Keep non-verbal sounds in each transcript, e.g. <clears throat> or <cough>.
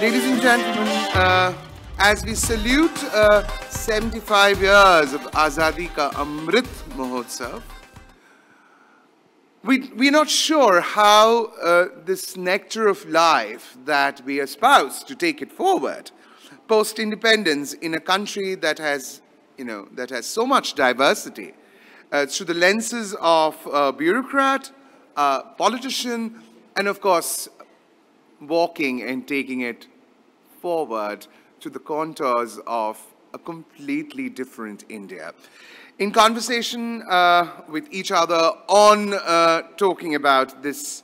Ladies and gentlemen, uh, as we salute uh, 75 years of Azadi Ka Amrit Mahotsav, we, we're not sure how uh, this nectar of life that we espouse to take it forward post-independence in a country that has, you know, that has so much diversity uh, through the lenses of bureaucrat, politician, and of course, walking and taking it forward to the contours of a completely different India. In conversation uh, with each other on uh, talking about this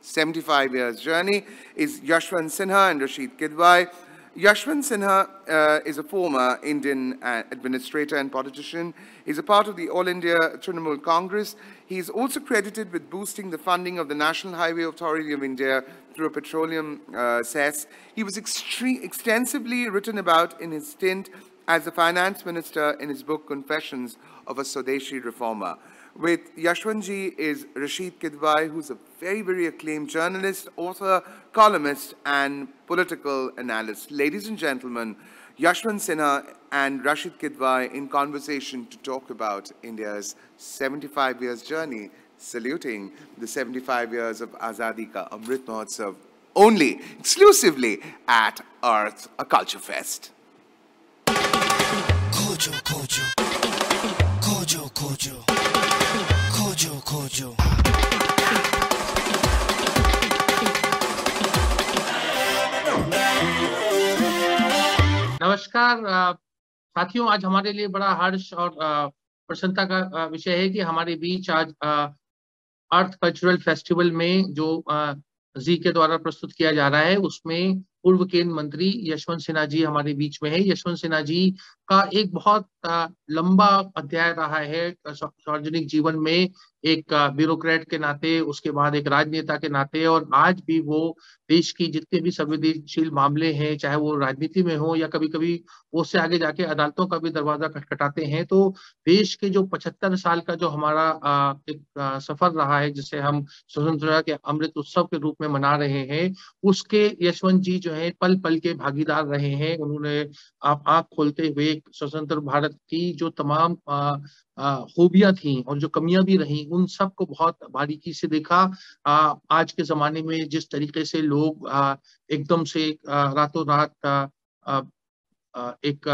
75 years journey is Yashwan Sinha and Rashid Kidwai. Yashwan Sinha uh, is a former Indian uh, administrator and politician. He's a part of the All India Trinamool Congress. He is also credited with boosting the funding of the National Highway Authority of India a Petroleum uh, cess. He was extensively written about in his stint as the finance minister in his book Confessions of a Swadeshi Reformer. With Yashwanji is Rashid Kidwai, who's a very, very acclaimed journalist, author, columnist, and political analyst. Ladies and gentlemen, Yashwant Sinha and Rashid Kidwai in conversation to talk about India's 75 years journey saluting the 75 years of Azadi Ka Amrit Mahotsav only, exclusively at Earth, a culture fest. Kojo, Kojo. Kojo, Kojo. Kojo, Kojo. नमस्कार साथियों आज हमारे लिए बड़ा हर्ष और प्रसन्नता का विषय है कि हमारे बीच आज अर्थ कल्चरल फेस्टिवल में जो जी के द्वारा प्रस्तुत किया जा रहा है उसमें पूर्व केंद्र मंत्री यशवंत सिन्हा जी हमारे बीच में है यशवंत सिन्हा जी का एक बहुत का लंबा अध्याय रहा है सार्वजनिक जीवन में एक ब्यूरोक्रेट के नाते उसके बाद एक राजनेता के नाते और आज भी वो देश की जितने भी संवेदनशील मामले हैं चाहे वो राजनीति में हो या कभी कभी उससे आगे जाके अदालतों का भी दरवाजा खटखटाते हैं तो देश के जो पचहत्तर साल का जो हमारा एक सफर रहा है जिसे हम स्वतंत्रता के अमृत उत्सव के रूप में मना रहे हैं उसके यशवंत जी जो है पल पल के भागीदार रहे हैं उन्होंने आप आंख खोलते हुए स्वतंत्र भारत की जो तमाम खूबियां थी और जो कमियां भी रही उन सबको बहुत बारीकी से देखा आ, आज के जमाने में जिस तरीके से लोग एकदम से रातों रात आ, एक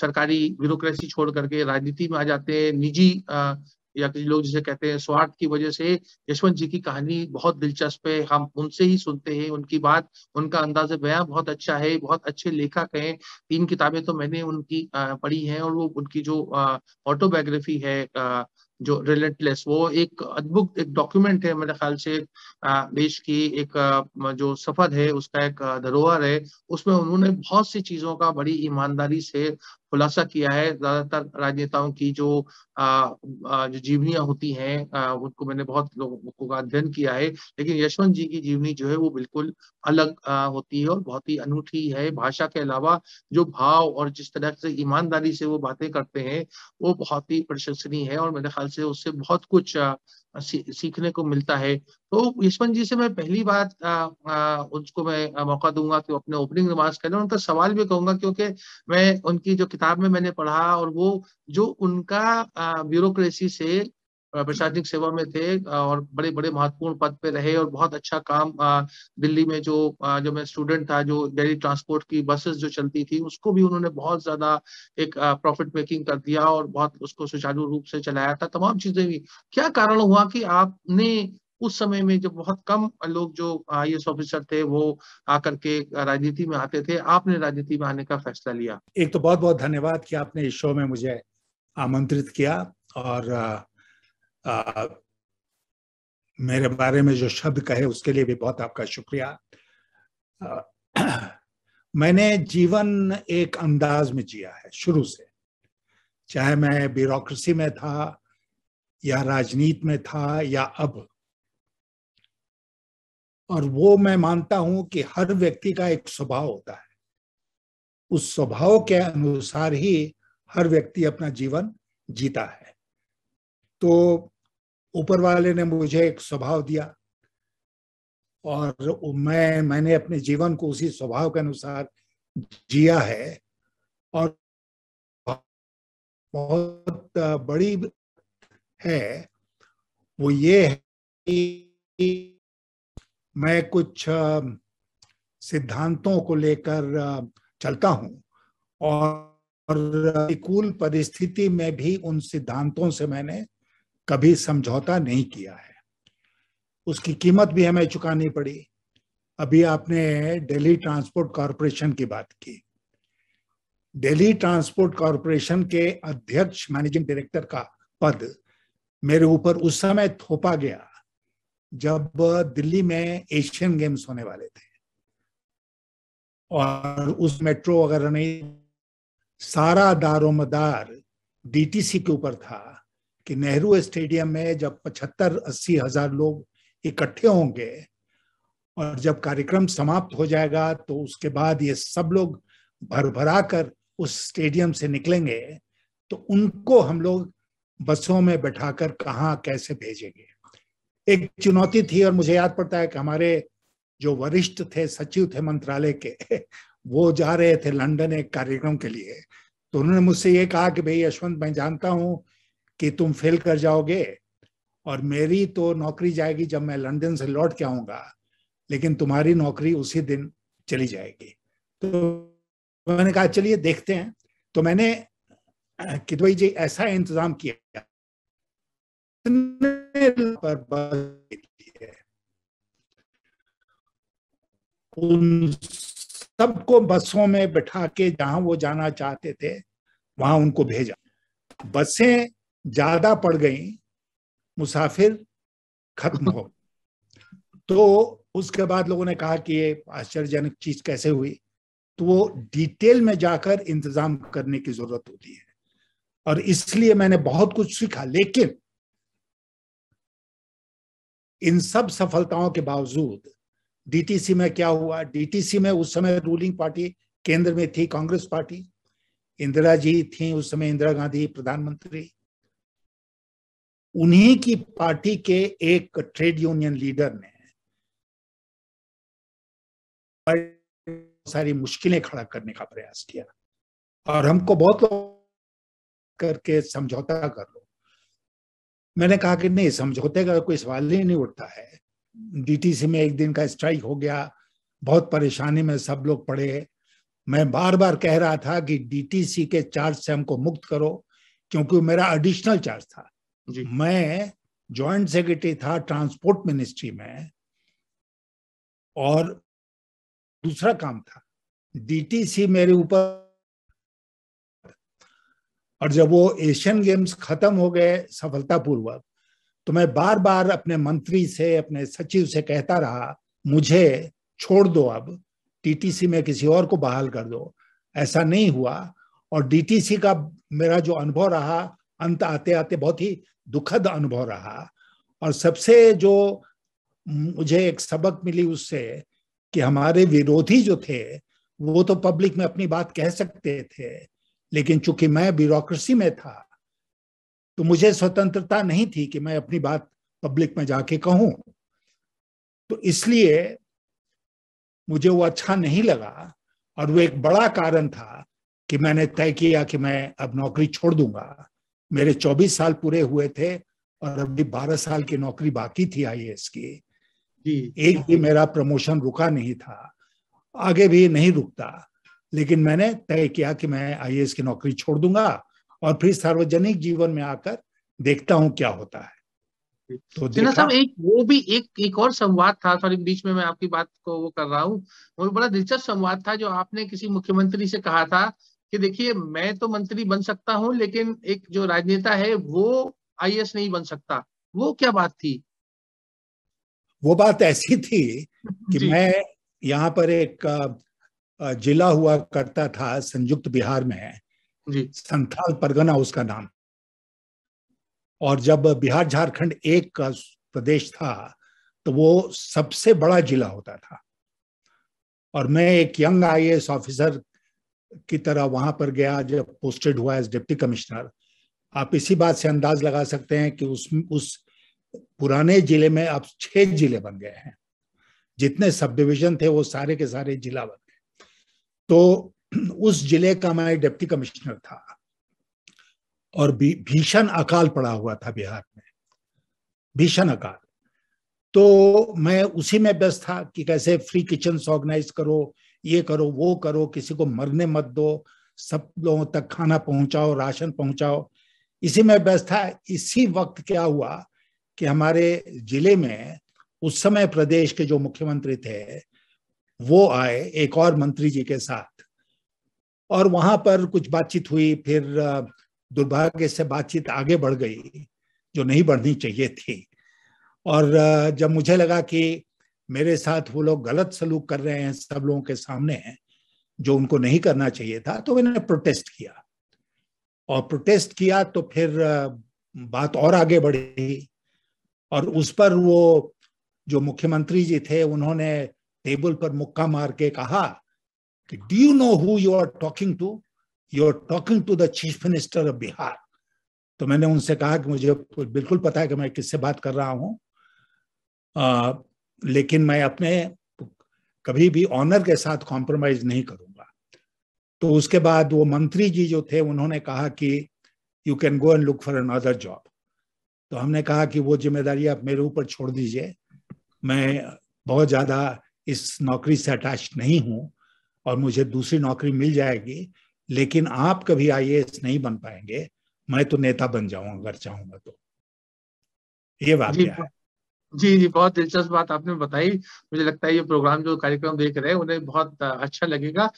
सरकारी ब्यूरोसी छोड़ करके राजनीति में आ जाते हैं निजी या कुछ लोग जिसे कहते हैं स्वार्थ की वजह से यशवंत जी की कहानी बहुत दिलचस्प है हम उनसे ही सुनते हैं उनकी बात उनका अंदाज बयां बहुत अच्छा है बहुत अच्छे लेखक हैं तीन किताबें तो मैंने उनकी पढ़ी हैं और वो उनकी जो ऑटोबायोग्राफी है जो रिलेटलेस वो एक अद्भुत एक डॉक्यूमेंट है मेरे ख्याल से देश की एक जो सफर है उसका एक धरोहर है उसमें उन्होंने बहुत सी चीजों का बड़ी ईमानदारी से खुलासा किया है ज्यादातर राजनेताओं की जो जो जीवनियां होती हैं उनको मैंने बहुत लोगों का अध्ययन किया है लेकिन यशवंत जी की जीवनी जो है वो बिल्कुल अलग होती है और बहुत ही अनूठी है भाषा के अलावा जो भाव और जिस तरह से ईमानदारी से वो बातें करते हैं वो बहुत ही प्रशंसनीय है और मेरे ख्याल से उससे बहुत कुछ सीखने को मिलता है तो यशवंत जी से मैं पहली बात उसको उनको मैं मौका दूंगा कि अपने ओपनिंग रिमार्क्स करें उनका सवाल भी कहूंगा क्योंकि मैं उनकी जो किताब में मैंने पढ़ा और वो जो उनका ब्यूरोक्रेसी से प्रशासनिक सेवा में थे और बड़े बड़े महत्वपूर्ण पद पे रहे और बहुत अच्छा काम दिल्ली में जो जो मैं स्टूडेंट था जो डेली ट्रांसपोर्ट की बसेस जो चलती थी उसको भी उन्होंने बहुत ज्यादा एक प्रॉफिट मेकिंग कर दिया और बहुत उसको सुचारू रूप से चलाया था तमाम चीजें भी क्या कारण हुआ कि आपने उस समय में जब बहुत कम लोग जो आई ऑफिसर थे वो आकर के राजनीति में आते थे आपने राजनीति में आने का फैसला लिया एक तो बहुत बहुत धन्यवाद कि आपने इस शो में मुझे आमंत्रित किया और मेरे बारे में जो शब्द कहे उसके लिए भी बहुत आपका शुक्रिया मैंने जीवन एक अंदाज में जिया है शुरू से चाहे मैं ब्यूरोक्रेसी में था या राजनीति में था या अब और वो मैं मानता हूं कि हर व्यक्ति का एक स्वभाव होता है उस स्वभाव के अनुसार ही हर व्यक्ति अपना जीवन जीता है तो ऊपर वाले ने मुझे एक स्वभाव दिया और मैं मैंने अपने जीवन को उसी स्वभाव के अनुसार जिया है और बहुत बड़ी है वो ये है कि मैं कुछ सिद्धांतों को लेकर चलता हूं और प्रतिकूल परिस्थिति में भी उन सिद्धांतों से मैंने कभी समझौता नहीं किया है उसकी कीमत भी हमें चुकानी पड़ी अभी आपने दिल्ली ट्रांसपोर्ट कॉरपोरेशन की बात की दिल्ली ट्रांसपोर्ट कॉरपोरेशन के अध्यक्ष मैनेजिंग डायरेक्टर का पद मेरे ऊपर उस समय थोपा गया जब दिल्ली में एशियन गेम्स होने वाले थे और उस मेट्रो वगैरह नहीं सारा दारोमदार डीटीसी के ऊपर था कि नेहरू स्टेडियम में जब पचहत्तर अस्सी हजार लोग इकट्ठे होंगे और जब कार्यक्रम समाप्त हो जाएगा तो उसके बाद ये सब लोग भर भरा कर उस स्टेडियम से निकलेंगे तो उनको हम लोग बसों में बैठाकर कहाँ कैसे भेजेंगे एक चुनौती थी और मुझे याद पड़ता है कि हमारे जो वरिष्ठ थे सचिव थे मंत्रालय के <laughs> वो जा रहे थे लंदन एक कार्यक्रम के लिए तो उन्होंने मुझसे ये कहा कि भाई यशवंत मैं जानता हूँ कि तुम फेल कर जाओगे और मेरी तो नौकरी जाएगी जब मैं लंदन से लौट के आऊंगा लेकिन तुम्हारी नौकरी उसी दिन चली जाएगी तो मैंने कहा चलिए देखते हैं तो मैंने किदवई जी ऐसा इंतजाम किया उन सबको बसों में बैठा के जहां वो जाना चाहते थे वहां उनको भेजा बसें ज्यादा पड़ गई मुसाफिर खत्म हो तो उसके बाद लोगों ने कहा कि ये आश्चर्यजनक चीज कैसे हुई तो वो डिटेल में जाकर इंतजाम करने की जरूरत होती है और इसलिए मैंने बहुत कुछ सीखा लेकिन इन सब सफलताओं के बावजूद डीटीसी में क्या हुआ डीटीसी में उस समय रूलिंग पार्टी केंद्र में थी कांग्रेस पार्टी इंदिरा जी थी उस समय इंदिरा गांधी प्रधानमंत्री उन्हीं की पार्टी के एक ट्रेड यूनियन लीडर ने सारी मुश्किलें खड़ा करने का प्रयास किया और हमको बहुत करके समझौता कर लो मैंने कहा कि नहीं समझौते का कोई सवाल ही नहीं उठता है डीटीसी में एक दिन का स्ट्राइक हो गया बहुत परेशानी में सब लोग पड़े मैं बार बार कह रहा था कि डीटीसी के चार्ज से हमको मुक्त करो क्योंकि मेरा एडिशनल चार्ज था जी मैं जॉइंट सेक्रेटरी था ट्रांसपोर्ट मिनिस्ट्री में और दूसरा काम था डीटीसी मेरे ऊपर और जब वो एशियन गेम्स खत्म हो गए सफलतापूर्वक तो मैं बार बार अपने मंत्री से अपने सचिव से कहता रहा मुझे छोड़ दो अब डीटीसी में किसी और को बहाल कर दो ऐसा नहीं हुआ और डीटीसी का मेरा जो अनुभव रहा अंत आते आते बहुत ही दुखद अनुभव रहा और सबसे जो मुझे एक सबक मिली उससे कि हमारे विरोधी जो थे वो तो पब्लिक में अपनी बात कह सकते थे लेकिन चूंकि मैं ब्यूरोक्रेसी में था तो मुझे स्वतंत्रता नहीं थी कि मैं अपनी बात पब्लिक में जाके कहूं तो इसलिए मुझे वो अच्छा नहीं लगा और वो एक बड़ा कारण था कि मैंने तय किया कि मैं अब नौकरी छोड़ दूंगा मेरे 24 साल पूरे हुए थे और अभी 12 साल की नौकरी बाकी थी आई की जी एक भी मेरा प्रमोशन रुका नहीं था आगे भी नहीं रुकता लेकिन मैंने तय किया कि मैं आई की नौकरी छोड़ दूंगा और फिर सार्वजनिक जीवन में आकर देखता हूँ क्या होता है तो साहब एक वो भी एक एक और संवाद था सॉरी बीच में मैं आपकी बात को वो कर रहा हूँ बड़ा दिलचस्प संवाद था जो आपने किसी मुख्यमंत्री से कहा था कि देखिए मैं तो मंत्री बन सकता हूं लेकिन एक जो राजनेता है वो आई नहीं बन सकता वो क्या बात थी वो बात ऐसी थी कि मैं यहाँ पर एक जिला हुआ करता था संयुक्त बिहार में संथाल परगना उसका नाम और जब बिहार झारखंड एक का प्रदेश था तो वो सबसे बड़ा जिला होता था और मैं एक यंग आई ऑफिसर की तरह वहां पर गया जब पोस्टेड हुआ एज डिप्टी कमिश्नर आप इसी बात से अंदाज लगा सकते हैं कि उस उस पुराने जिले में अब छह जिले बन गए हैं जितने सब डिविजन थे वो सारे के सारे जिला बन गए तो उस जिले का मैं डिप्टी कमिश्नर था और भीषण अकाल पड़ा हुआ था बिहार में भीषण अकाल तो मैं उसी में व्यस्त था कि कैसे फ्री किचन ऑर्गेनाइज करो ये करो वो करो किसी को मरने मत दो सब लोगों तक खाना पहुंचाओ राशन पहुंचाओ इसी में व्यस्त था इसी वक्त क्या हुआ कि हमारे जिले में उस समय प्रदेश के जो मुख्यमंत्री थे वो आए एक और मंत्री जी के साथ और वहां पर कुछ बातचीत हुई फिर दुर्भाग्य से बातचीत आगे बढ़ गई जो नहीं बढ़नी चाहिए थी और जब मुझे लगा कि मेरे साथ वो लोग गलत सलूक कर रहे हैं सब लोगों के सामने जो उनको नहीं करना चाहिए था तो मैंने प्रोटेस्ट किया और प्रोटेस्ट किया तो फिर बात और आगे बढ़ी और उस पर वो जो मुख्यमंत्री जी थे उन्होंने टेबल पर मुक्का मार के कहा कि do you know who you are talking to you are talking to the chief minister of Bihar तो मैंने उनसे कहा कि मुझे बिल्कुल पता है कि मैं किससे बात कर रहा हूं लेकिन मैं अपने कभी भी ऑनर के साथ कॉम्प्रोमाइज नहीं करूंगा तो उसके बाद वो मंत्री जी जो थे उन्होंने कहा कि you can go and look for another job तो हमने कहा कि वो जिम्मेदारी आप मेरे ऊपर छोड़ दीजिए मैं बहुत ज़्यादा इस नौकरी से अटैच नहीं हूं और मुझे दूसरी नौकरी मिल जाएगी लेकिन आप कभी आई नहीं बन पाएंगे मैं तो नेता बन जाऊंगा अगर चाहूंगा तो ये बात है जी जी बहुत दिलचस्प बात आपने बताई मुझे लगता है ये प्रोग्राम जो कार्यक्रम देख रहे हैं उन्हें बहुत अच्छा लगेगा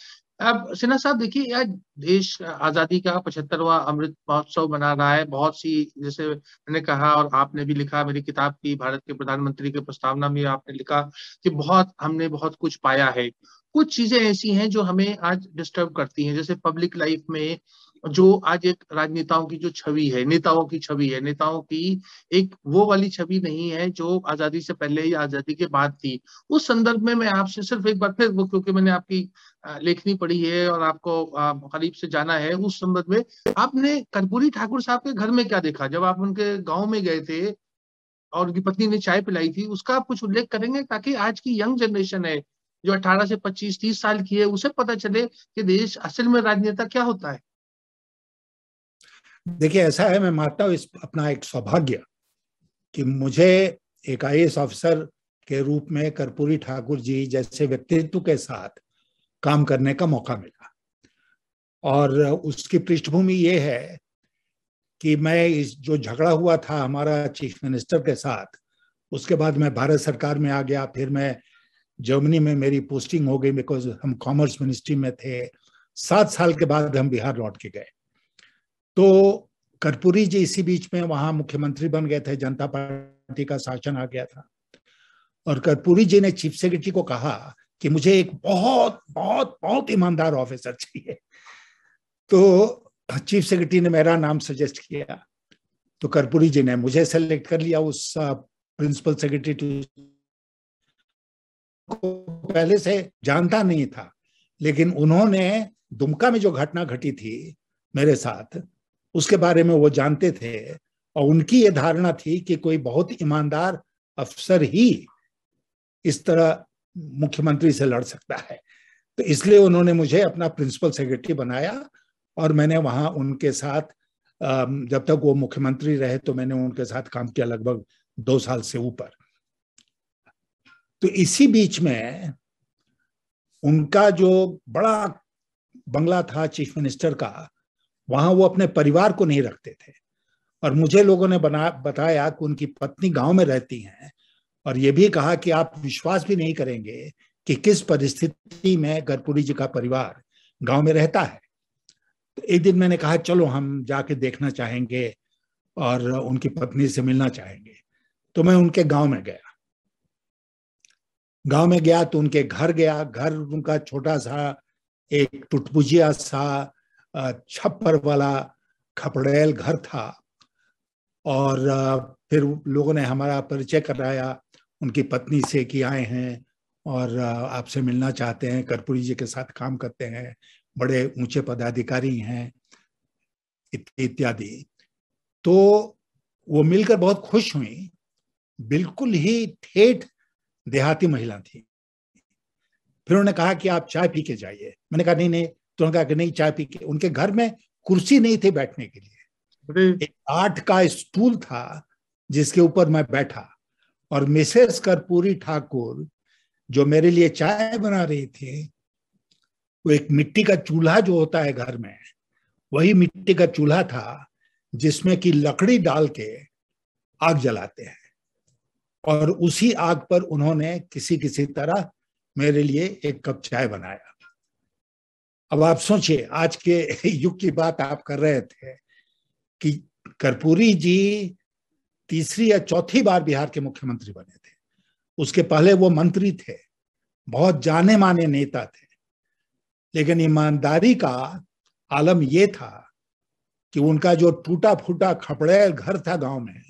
अब सिन्हा साहब देखिए यार देश आज़ादी का पचहत्तरवा अमृत महोत्सव मना रहा है बहुत सी जैसे मैंने कहा और आपने भी लिखा मेरी किताब की भारत के प्रधानमंत्री के प्रस्तावना में आपने लिखा कि बहुत हमने बहुत कुछ पाया है कुछ चीजें ऐसी हैं जो हमें आज डिस्टर्ब करती हैं जैसे पब्लिक लाइफ में जो आज एक राजनेताओं की जो छवि है नेताओं की छवि है नेताओं की एक वो वाली छवि नहीं है जो आजादी से पहले या आजादी के बाद थी उस संदर्भ में मैं आपसे सिर्फ एक बार फिर क्योंकि मैंने आपकी लेखनी पढ़ी है और आपको करीब से जाना है उस संदर्भ में आपने कर्पूरी ठाकुर साहब के घर में क्या देखा जब आप उनके गाँव में गए थे और उनकी पत्नी ने चाय पिलाई थी उसका आप कुछ उल्लेख करेंगे ताकि आज की यंग जनरेशन है जो अठारह से पच्चीस तीस साल की है उसे पता चले कि देश असल में राजनेता क्या होता है देखिए ऐसा है मैं मानता हूँ इस अपना एक सौभाग्य कि मुझे एक आई ऑफिसर के रूप में कर्पूरी ठाकुर जी जैसे व्यक्तित्व के साथ काम करने का मौका मिला और उसकी पृष्ठभूमि ये है कि मैं इस जो झगड़ा हुआ था हमारा चीफ मिनिस्टर के साथ उसके बाद मैं भारत सरकार में आ गया फिर मैं जर्मनी में मेरी पोस्टिंग हो गई बिकॉज हम कॉमर्स मिनिस्ट्री में थे सात साल के बाद हम बिहार लौट के गए तो कर्पूरी जी इसी बीच में वहां मुख्यमंत्री बन गए थे जनता पार्टी का शासन आ गया था और कर्पूरी जी ने चीफ सेक्रेटरी को कहा कि मुझे एक बहुत बहुत बहुत ईमानदार ऑफिसर चाहिए तो चीफ सेक्रेटरी ने मेरा नाम सजेस्ट किया तो कर्पूरी जी ने मुझे सेलेक्ट कर लिया उस प्रिंसिपल सेक्रेटरी को पहले से जानता नहीं था लेकिन उन्होंने दुमका में जो घटना घटी थी मेरे साथ उसके बारे में वो जानते थे और उनकी ये धारणा थी कि कोई बहुत ईमानदार अफसर ही इस तरह मुख्यमंत्री से लड़ सकता है तो इसलिए उन्होंने मुझे अपना प्रिंसिपल सेक्रेटरी बनाया और मैंने वहां उनके साथ जब तक वो मुख्यमंत्री रहे तो मैंने उनके साथ काम किया लगभग दो साल से ऊपर तो इसी बीच में उनका जो बड़ा बंगला था चीफ मिनिस्टर का वहां वो अपने परिवार को नहीं रखते थे और मुझे लोगों ने बना बताया कि उनकी पत्नी गांव में रहती हैं और ये भी कहा कि आप विश्वास भी नहीं करेंगे कि किस परिस्थिति में गर्पुरी जी का परिवार गांव में रहता है तो एक दिन मैंने कहा चलो हम जाके देखना चाहेंगे और उनकी पत्नी से मिलना चाहेंगे तो मैं उनके गांव में गया गांव में गया तो उनके घर गया घर उनका छोटा सा एक टुटपुजिया सा छप्पर वाला खपड़ैल घर था और फिर लोगों ने हमारा परिचय कराया उनकी पत्नी से कि आए हैं और आपसे मिलना चाहते हैं कर्पूरी जी के साथ काम करते हैं बड़े ऊंचे पदाधिकारी हैं इत्यादि तो वो मिलकर बहुत खुश हुई बिल्कुल ही ठेठ देहाती महिला थी फिर उन्होंने कहा कि आप चाय पी के जाइए मैंने कहा नहीं नहीं तो उन्होंने कहा कि नहीं चाय पी के उनके घर में कुर्सी नहीं थी बैठने के लिए एक आठ का स्टूल था जिसके ऊपर मैं बैठा और मिसेस कर्पूरी ठाकुर जो मेरे लिए चाय बना रही थी वो एक मिट्टी का चूल्हा जो होता है घर में वही मिट्टी का चूल्हा था जिसमें कि लकड़ी डाल के आग जलाते हैं और उसी आग पर उन्होंने किसी किसी तरह मेरे लिए एक कप चाय बनाया अब आप सोचिए आज के <laughs> युग की बात आप कर रहे थे कि कर्पूरी जी तीसरी या चौथी बार बिहार के मुख्यमंत्री बने थे उसके पहले वो मंत्री थे बहुत जाने माने नेता थे लेकिन ईमानदारी का आलम यह था कि उनका जो टूटा फूटा खपड़े घर था गांव में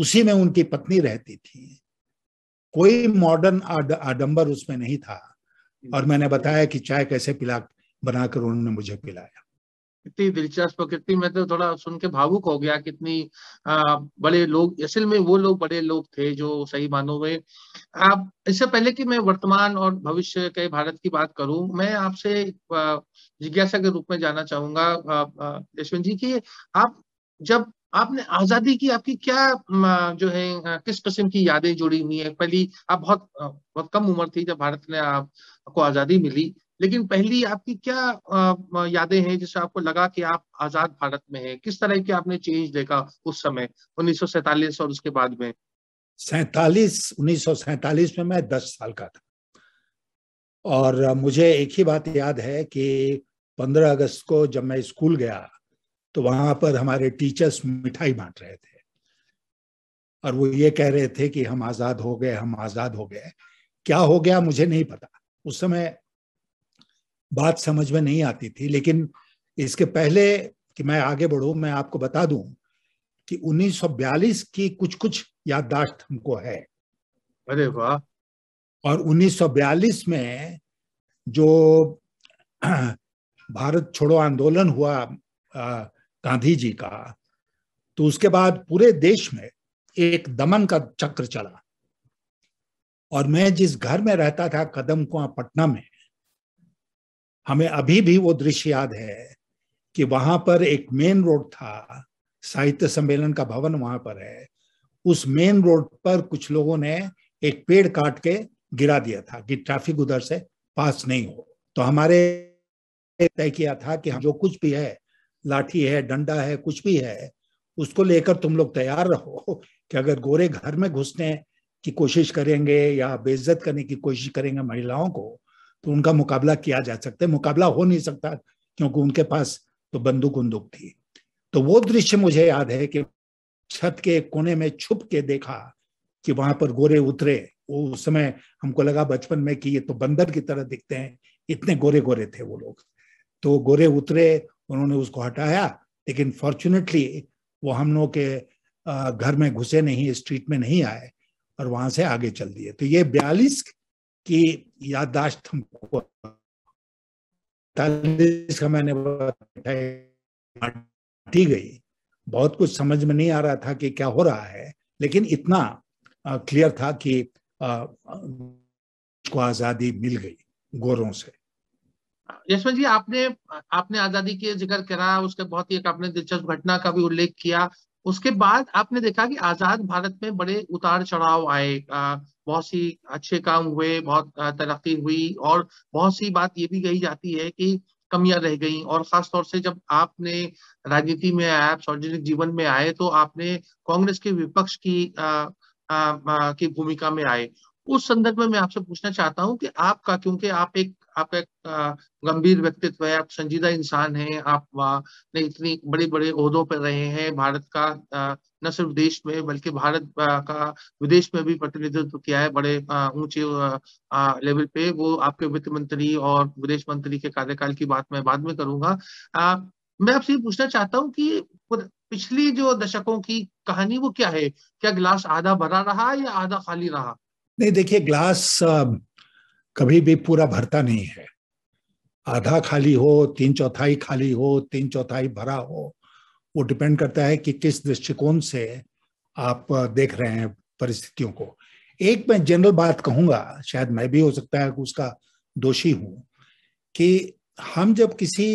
उसी में उनकी पत्नी रहती थी कोई मॉडर्न आडंबर उसमें नहीं था और मैंने बताया कि चाय कैसे पिला बनाकर उन्होंने मुझे पिलाया कितनी दिलचस्प कितनी मैं तो थोड़ा सुन के भावुक हो गया कितनी आ, बड़े लोग असल में वो लोग बड़े लोग थे जो सही मानो में आप इससे पहले कि मैं वर्तमान और भविष्य के भारत की बात करूं मैं आपसे जिज्ञासा के रूप में जाना चाहूंगा यशवंत जी की आप जब आपने आजादी की आपकी क्या जो है किस किस्म की यादें जुड़ी हुई है पहली आप बहुत बहुत कम उम्र थी जब भारत ने आपको आजादी मिली लेकिन पहली आपकी क्या यादें हैं जिससे आपको लगा कि आप आजाद भारत में हैं किस तरह की आपने चेंज देखा उस समय उन्नीस और उसके बाद में सैतालीस उन्नीस में मैं दस साल का था और मुझे एक ही बात याद है कि 15 अगस्त को जब मैं स्कूल गया तो वहां पर हमारे टीचर्स मिठाई बांट रहे थे और वो ये कह रहे थे कि हम आजाद हो गए हम आजाद हो गए क्या हो गया मुझे नहीं पता उस समय बात समझ में नहीं आती थी लेकिन इसके पहले कि मैं आगे बढ़ू मैं आपको बता दूं कि 1942 की कुछ कुछ याददाश्त हमको है अरे वाह और 1942 में जो <clears throat> भारत छोड़ो आंदोलन हुआ गांधी जी का तो उसके बाद पूरे देश में एक दमन का चक्र चला और मैं जिस घर में रहता था कदम कुआ पटना में हमें अभी भी वो दृश्य याद है कि वहां पर एक मेन रोड था साहित्य सम्मेलन का भवन वहां पर है उस मेन रोड पर कुछ लोगों ने एक पेड़ काट के गिरा दिया था कि ट्रैफिक उधर से पास नहीं हो तो हमारे तय किया था कि हम जो कुछ भी है लाठी है डंडा है कुछ भी है उसको लेकर तुम लोग तैयार रहो कि अगर गोरे घर में घुसने की कोशिश करेंगे या बेइज्जत करने की कोशिश करेंगे महिलाओं को तो उनका मुकाबला किया जा सकता है मुकाबला हो नहीं सकता क्योंकि उनके पास तो बंदूक उंदूक थी तो वो दृश्य मुझे याद है कि छत के कोने में छुप के देखा कि वहां पर गोरे उतरे वो उस समय हमको लगा बचपन में कि ये तो बंदर की तरह दिखते हैं इतने गोरे गोरे थे वो लोग तो गोरे उतरे उन्होंने उसको हटाया लेकिन फॉर्चुनेटली वो हम लोग के घर में घुसे नहीं स्ट्रीट में नहीं आए और वहां से आगे चल दिए तो ये बयालीस की याददाश्त हमको का मैंने हटी गई बहुत कुछ समझ में नहीं आ रहा था कि क्या हो रहा है लेकिन इतना क्लियर था कि को आजादी मिल गई गोरों से यशवंत जी आपने आपने आजादी के जिक्र करा उसके बहुत ही एक आपने दिलचस्प घटना का भी उल्लेख किया उसके बाद आपने देखा कि आजाद भारत में बड़े उतार चढ़ाव आए बहुत सी अच्छे काम हुए बहुत तरक्की हुई और बहुत सी बात ये भी कही जाती है कि कमियां रह गई और खास तौर से जब आपने राजनीति में आया आप सार्वजनिक जीवन में आए तो आपने कांग्रेस के विपक्ष की आ, आ, आ, की भूमिका में आए उस संदर्भ में मैं आपसे पूछना चाहता हूं कि आपका क्योंकि आप एक आप एक गंभीर व्यक्तित्व है आप संजीदा इंसान हैं आप ने इतनी बड़े बड़े उहदों पर रहे हैं भारत का न सिर्फ देश में बल्कि भारत का विदेश में भी प्रतिनिधित्व किया है बड़े ऊंचे लेवल पे वो आपके वित्त मंत्री और विदेश मंत्री के कार्यकाल की बात मैं बाद में करूंगा आ, मैं आपसे पूछना चाहता हूँ कि पिछली जो दशकों की कहानी वो क्या है क्या गिलास आधा भरा रहा या आधा खाली रहा नहीं देखिए ग्लास कभी भी पूरा भरता नहीं है आधा खाली हो तीन चौथाई खाली हो तीन चौथाई भरा हो वो डिपेंड करता है कि किस दृष्टिकोण से आप देख रहे हैं परिस्थितियों को एक मैं जनरल बात कहूंगा शायद मैं भी हो सकता है कि उसका दोषी हूं कि हम जब किसी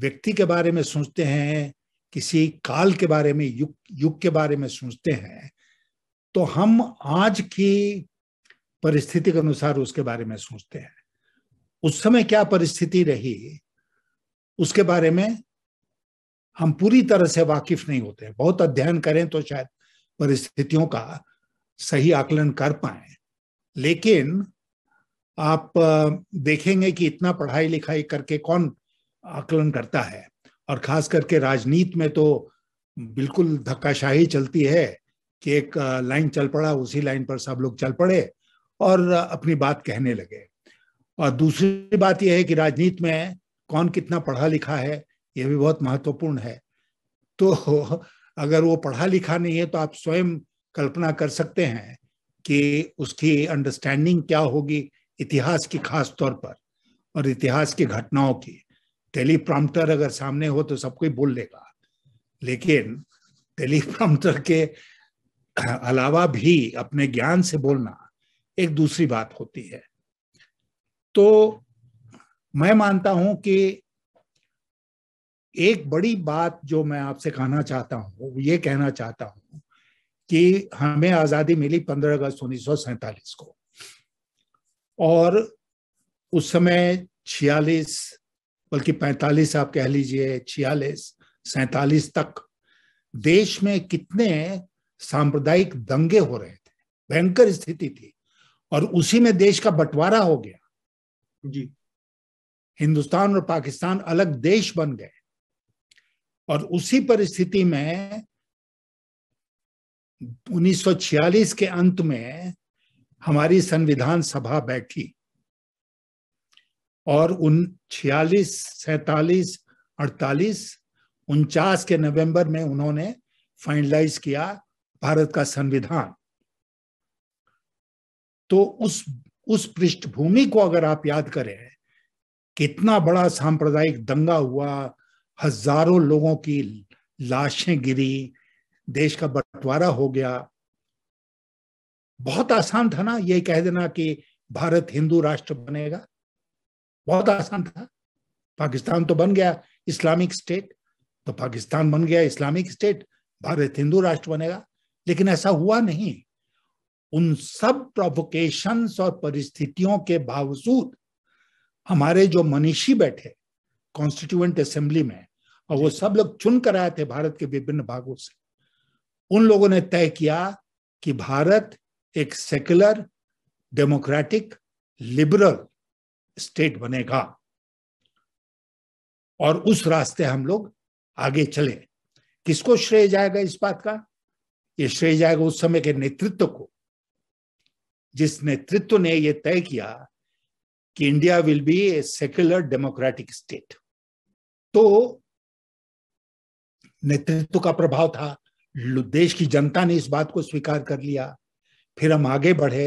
व्यक्ति के बारे में सोचते हैं किसी काल के बारे में युग युग के बारे में सोचते हैं तो हम आज की परिस्थिति के अनुसार उसके बारे में सोचते हैं उस समय क्या परिस्थिति रही उसके बारे में हम पूरी तरह से वाकिफ नहीं होते बहुत अध्ययन करें तो शायद परिस्थितियों का सही आकलन कर पाए लेकिन आप देखेंगे कि इतना पढ़ाई लिखाई करके कौन आकलन करता है और खास करके राजनीति में तो बिल्कुल धक्काशाही चलती है कि एक लाइन चल पड़ा उसी लाइन पर सब लोग चल पड़े और अपनी बात कहने लगे और दूसरी बात यह है कि राजनीति में कौन कितना पढ़ा लिखा है यह भी बहुत महत्वपूर्ण है तो अगर वो पढ़ा लिखा नहीं है तो आप स्वयं कल्पना कर सकते हैं कि उसकी अंडरस्टैंडिंग क्या होगी इतिहास की खास तौर पर और इतिहास की घटनाओं की टेलीप्रॉम्प्टर अगर सामने हो तो सब कोई बोल लेगा लेकिन टेलीप्रॉम्प्टर के अलावा भी अपने ज्ञान से बोलना एक दूसरी बात होती है तो मैं मानता हूं कि एक बड़ी बात जो मैं आपसे कहना चाहता हूं ये कहना चाहता हूं कि हमें आजादी मिली 15 अगस्त उन्नीस को और उस समय छियालीस बल्कि 45 आप कह लीजिए छियालीस सैतालीस तक देश में कितने सांप्रदायिक दंगे हो रहे थे भयंकर स्थिति थी और उसी में देश का बंटवारा हो गया जी हिंदुस्तान और पाकिस्तान अलग देश बन गए और उसी परिस्थिति में 1946 के अंत में हमारी संविधान सभा बैठी और उन छियालीस सैतालीस अड़तालीस उनचास के नवंबर में उन्होंने फाइनलाइज किया भारत का संविधान तो उस उस पृष्ठभूमि को अगर आप याद करें कितना बड़ा सांप्रदायिक दंगा हुआ हजारों लोगों की लाशें गिरी देश का बंटवारा हो गया बहुत आसान था ना ये कह देना कि भारत हिंदू राष्ट्र बनेगा बहुत आसान था पाकिस्तान तो बन गया इस्लामिक स्टेट तो पाकिस्तान बन गया इस्लामिक स्टेट भारत हिंदू राष्ट्र बनेगा लेकिन ऐसा हुआ नहीं उन सब प्रोवोकेशंस और परिस्थितियों के बावजूद हमारे जो मनीषी बैठे कॉन्स्टिट्यूएंट असेंबली में और वो सब लोग चुन कर आए थे भारत के विभिन्न भागों से उन लोगों ने तय किया कि भारत एक सेक्युलर डेमोक्रेटिक लिबरल स्टेट बनेगा और उस रास्ते हम लोग आगे चले किसको श्रेय जाएगा इस बात का ये श्रेय जाएगा उस समय के नेतृत्व को जिस नेतृत्व ने यह तय किया कि India will be a secular democratic state तो नेतृत्व का प्रभाव था देश की जनता ने इस बात को स्वीकार कर लिया फिर हम आगे बढ़े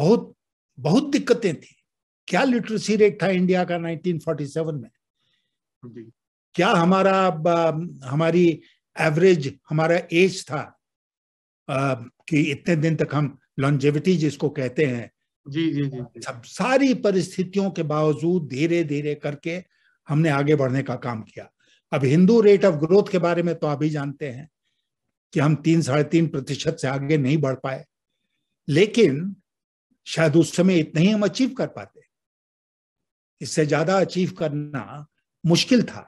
बहुत बहुत दिक्कतें थी क्या लिटरेसी रेट था इंडिया का 1947 में क्या हमारा हमारी एवरेज हमारा एज था कि इतने दिन तक हम लॉन्जेविटी जिसको कहते हैं जी जी जी सब सारी परिस्थितियों के बावजूद धीरे धीरे करके हमने आगे बढ़ने का काम किया अब हिंदू रेट ऑफ ग्रोथ के बारे में तो आप ही जानते हैं कि हम तीन साढ़े तीन प्रतिशत से आगे नहीं बढ़ पाए लेकिन शायद उस समय इतना ही हम अचीव कर पाते इससे ज्यादा अचीव करना मुश्किल था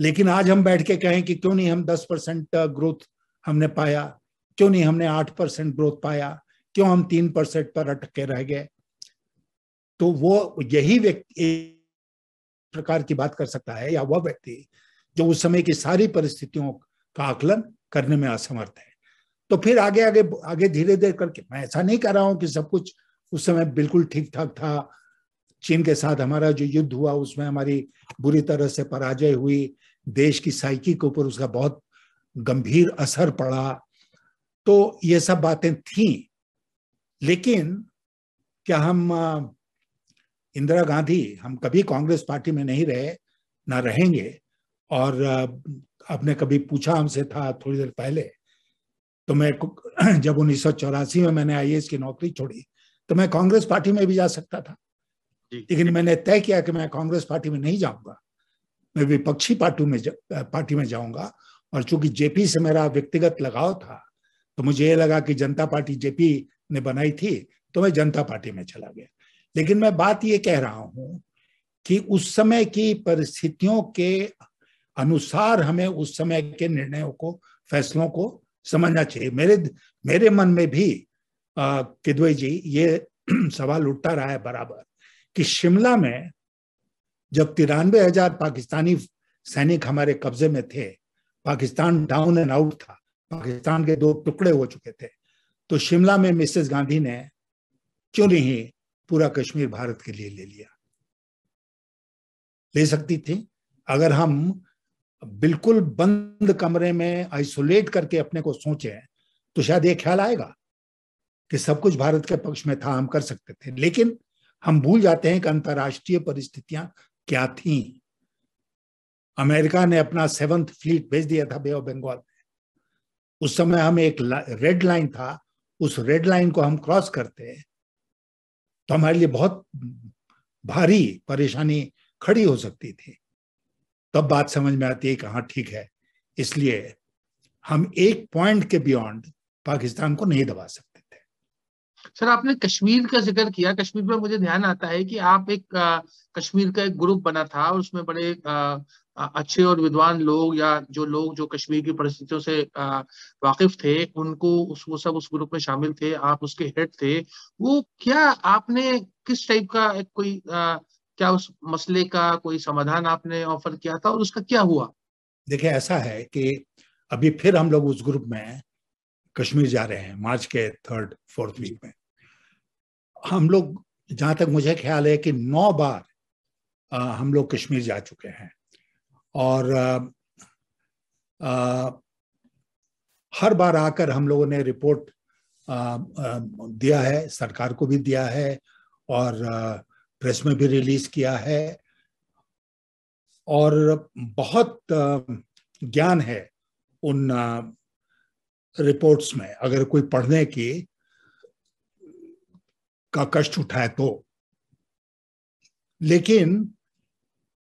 लेकिन आज हम बैठ के कहें कि क्यों नहीं हम दस परसेंट ग्रोथ हमने पाया क्यों नहीं हमने आठ परसेंट ग्रोथ पाया क्यों हम तीन परसेंट पर अटके रह गए तो वो यही व्यक्ति प्रकार की बात कर सकता है या वह व्यक्ति जो उस समय की सारी परिस्थितियों का आकलन करने में असमर्थ है तो फिर आगे आगे आगे धीरे धीरे करके मैं ऐसा नहीं कर रहा हूं कि सब कुछ उस समय बिल्कुल ठीक ठाक था चीन के साथ हमारा जो युद्ध हुआ उसमें हमारी बुरी तरह से पराजय हुई देश की साइकी के ऊपर उसका बहुत गंभीर असर पड़ा तो ये सब बातें थी लेकिन क्या हम इंदिरा गांधी हम कभी कांग्रेस पार्टी में नहीं रहे ना रहेंगे और आपने कभी पूछा हमसे था थोड़ी देर पहले तो मैं <clears throat> जब उन्नीस में मैंने आई की नौकरी छोड़ी तो मैं कांग्रेस पार्टी में भी जा सकता था लेकिन मैंने तय किया कि मैं कांग्रेस पार्टी में नहीं जाऊंगा मैं विपक्षी पार्टी में जा, पार्टी में जाऊंगा और चूंकि जेपी से मेरा व्यक्तिगत लगाव था तो मुझे ये लगा कि जनता पार्टी जेपी ने बनाई थी तो मैं जनता पार्टी में चला गया लेकिन मैं बात ये कह रहा हूं कि उस समय की परिस्थितियों के अनुसार हमें उस समय के निर्णयों को फैसलों को समझना चाहिए मेरे मेरे मन में भी किदवे जी ये <clears throat> सवाल उठता रहा है बराबर कि शिमला में जब तिरानवे हजार पाकिस्तानी सैनिक हमारे कब्जे में थे पाकिस्तान डाउन एंड आउट था पाकिस्तान के दो टुकड़े हो चुके थे तो शिमला में मिसेस गांधी ने क्यों नहीं पूरा कश्मीर भारत के लिए ले लिया ले सकती थी अगर हम बिल्कुल बंद कमरे में आइसोलेट करके अपने को सोचे तो शायद ये ख्याल आएगा कि सब कुछ भारत के पक्ष में था हम कर सकते थे लेकिन हम भूल जाते हैं कि अंतर्राष्ट्रीय परिस्थितियां क्या थी अमेरिका ने अपना सेवंथ फ्लीट भेज दिया था बे ऑफ बंगाल उस समय हम एक रेड लाइन था उस रेड लाइन को हम क्रॉस करते हैं तो हमारे लिए बहुत भारी परेशानी खड़ी हो सकती थी तब बात समझ में आती है कि हाँ ठीक है इसलिए हम एक पॉइंट के बियॉन्ड पाकिस्तान को नहीं दबा सकते सर आपने कश्मीर का जिक्र किया कश्मीर में मुझे ध्यान आता है कि आप एक आ, कश्मीर का एक ग्रुप बना था और उसमें बड़े अच्छे और विद्वान लोग या जो लोग जो कश्मीर की परिस्थितियों से वाकिफ थे उनको उस वो सब उस ग्रुप में शामिल थे आप उसके हेड थे वो क्या आपने किस टाइप का कोई आ, क्या उस मसले का कोई समाधान आपने ऑफर किया था और उसका क्या हुआ देखिए ऐसा है कि अभी फिर हम लोग उस ग्रुप में कश्मीर जा रहे हैं मार्च के थर्ड फोर्थ वीक में हम लोग जहां तक मुझे ख्याल है कि नौ बार आ, हम लोग कश्मीर जा चुके हैं और आ, आ, हर बार आकर हम लोगों ने रिपोर्ट आ, आ, दिया है सरकार को भी दिया है और आ, प्रेस में भी रिलीज किया है और बहुत ज्ञान है उन रिपोर्ट्स में अगर कोई पढ़ने की का कष्ट उठाए तो लेकिन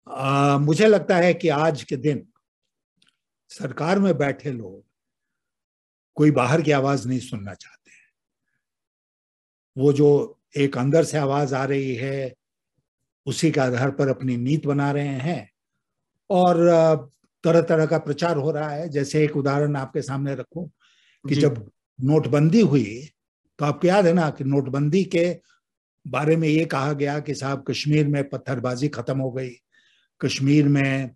आ, मुझे लगता है कि आज के दिन सरकार में बैठे लोग कोई बाहर की आवाज नहीं सुनना चाहते वो जो एक अंदर से आवाज आ रही है उसी के आधार पर अपनी नीत बना रहे हैं और तरह तरह का प्रचार हो रहा है जैसे एक उदाहरण आपके सामने रखूं कि जब नोटबंदी हुई तो आपको याद है ना कि नोटबंदी के बारे में ये कहा गया कि साहब कश्मीर में पत्थरबाजी खत्म हो गई कश्मीर में